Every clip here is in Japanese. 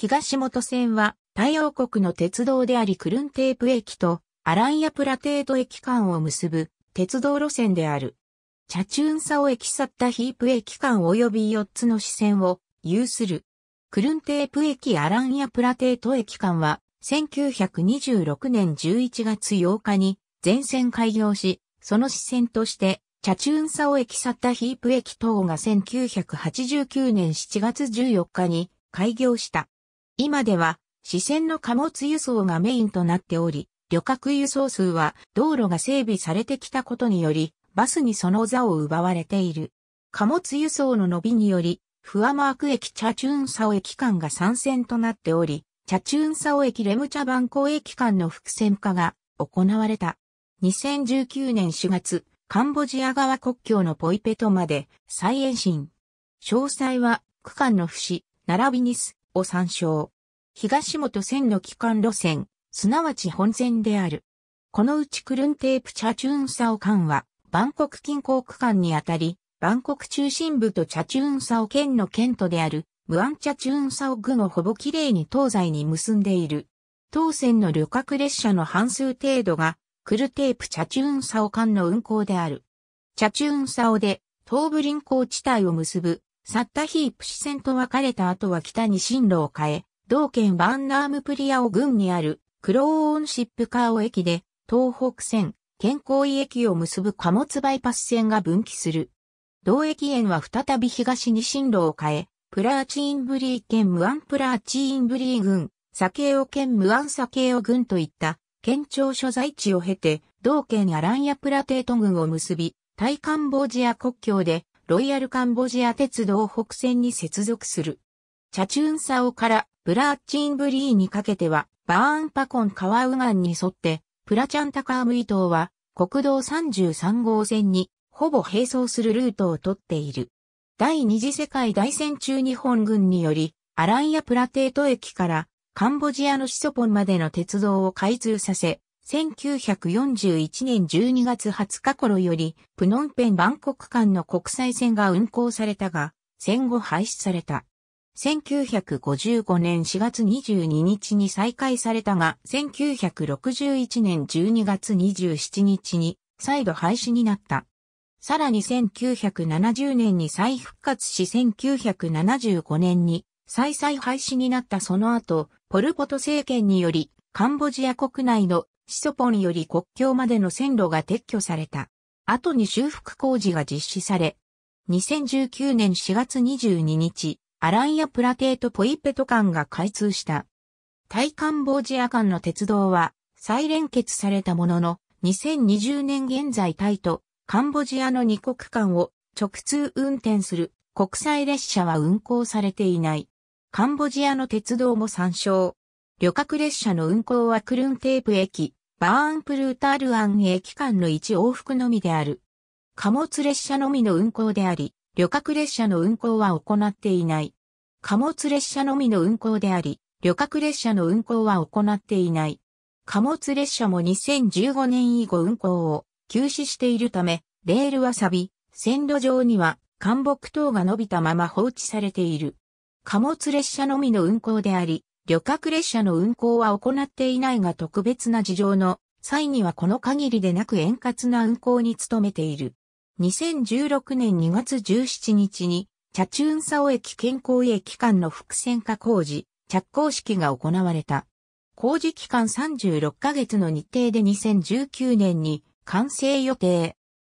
東本線は、太陽国の鉄道でありクルンテープ駅とアランヤプラテート駅間を結ぶ鉄道路線である。チャチュンサオ駅サッタヒープ駅間及び4つの支線を有する。クルンテープ駅アランヤプラテート駅間は1926年11月8日に全線開業し、その支線としてチャチュンサオ駅サッタヒープ駅等が1989年7月14日に開業した。今では、支線の貨物輸送がメインとなっており、旅客輸送数は道路が整備されてきたことにより、バスにその座を奪われている。貨物輸送の伸びにより、フアマーク駅チャチューンサオ駅間が参戦となっており、チャチューンサオ駅レムチャバンコ駅間の伏線化が行われた。2019年4月、カンボジア側国境のポイペトまで再延伸。詳細は区間の不死、並びにす、を参照。東本線の機関路線、すなわち本線である。このうちクルンテープチャチューンサオ間は、バンコク近郊区間にあたり、バンコク中心部とチャチューンサオ県の県都である、ムアンチャチューンサオ群をほぼきれいに東西に結んでいる。当線の旅客列車の半数程度が、クルテープチャチューンサオ間の運行である。チャチューンサオで、東部臨港地帯を結ぶサッタヒープ市線と別れた後は北に進路を変え、同県バンナームプリアオ郡にあるクローオンシップカーオ駅で東北線、健康医駅を結ぶ貨物バイパス線が分岐する。同駅園は再び東に進路を変え、プラーチインブリー県ムアンプラーチインブリー郡、サケオ県ムアンサケオ郡といった県庁所在地を経て、同県アランヤプラテート郡を結び、タイカンボジア国境でロイヤルカンボジア鉄道北線に接続する。チャチューンサオからブラーチンブリーにかけては、バーンパコン川右岸に沿って、プラチャンタカームイ島は国道33号線にほぼ並走するルートをとっている。第二次世界大戦中日本軍により、アランヤプラテート駅からカンボジアのシソポンまでの鉄道を開通させ、1941年12月20日頃より、プノンペンバンコク間の国際線が運行されたが、戦後廃止された。1955年4月22日に再開されたが、1961年12月27日に再度廃止になった。さらに1970年に再復活し1975年に再々廃止になったその後、ポルポト政権によりカンボジア国内のシソポンより国境までの線路が撤去された。後に修復工事が実施され、2019年4月22日、アランヤプラテートポイペト間が開通した。タイカンボジア間の鉄道は再連結されたものの、2020年現在タイとカンボジアの2国間を直通運転する国際列車は運行されていない。カンボジアの鉄道も参照。旅客列車の運行はクルンテープ駅、バーンプルータールアン駅間の1往復のみである。貨物列車のみの運行であり、旅客列車の運行は行っていない。貨物列車のみの運行であり、旅客列車の運行は行っていない。貨物列車も2015年以後運行を休止しているため、レールは錆び、線路上には干木等が伸びたまま放置されている。貨物列車のみの運行であり、旅客列車の運行は行っていないが特別な事情の際にはこの限りでなく円滑な運行に努めている。2016年2月17日に、チャチュンサオ駅健康駅間の複線化工事、着工式が行われた。工事期間36ヶ月の日程で2019年に完成予定。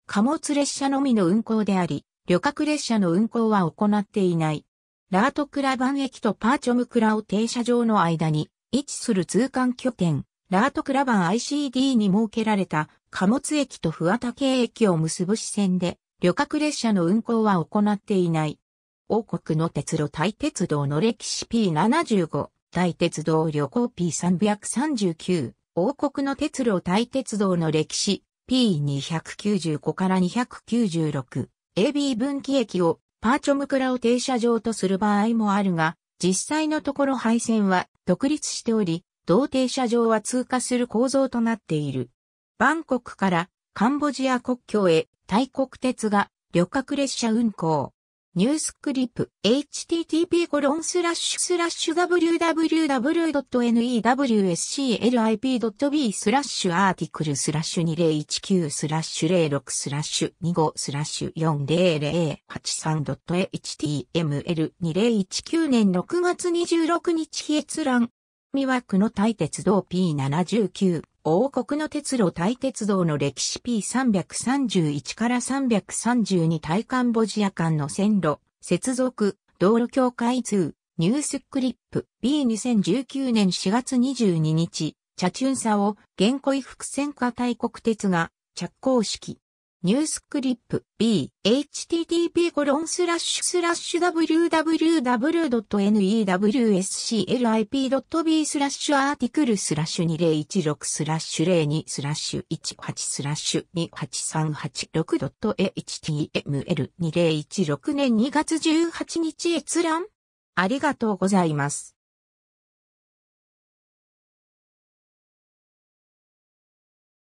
貨物列車のみの運行であり、旅客列車の運行は行っていない。ラートクラバン駅とパーチョムクラオ停車場の間に位置する通関拠点、ラートクラバン ICD に設けられた貨物駅と不畑駅を結ぶ支線で、旅客列車の運行は行っていない。王国の鉄路大鉄道の歴史 P75、大鉄道旅行 P339、王国の鉄路大鉄道の歴史 P295 から296、AB 分岐駅をパーチョムクラを停車場とする場合もあるが、実際のところ配線は独立しており、同停車場は通過する構造となっている。バンコクからカンボジア国境へタイ国鉄が旅客列車運行。ニュースクリップ http コロンスラッシュスラッシュ www.newsclip.b スラッシュアーティクルスラッシュ2019スラッシュ06スラッシュ25スラッシュ 40083.html2019 年6月26日閲覧魅惑の大鉄道 P79、王国の鉄路大鉄道の歴史 P331 から332対カンボジア間の線路、接続、道路境界通、ニュースクリップ B2019 年4月22日、チャチュンサを現故衣服戦火大国鉄が着工式。ニュースクリップ B、http://www.newsclip.b コロンススララッッシシュュスラッシュアーティクルスラッシュ2016スラッシュ02スラッシュ18スラッシュ 28386.html2016 年2月18日閲覧ありがとうございます。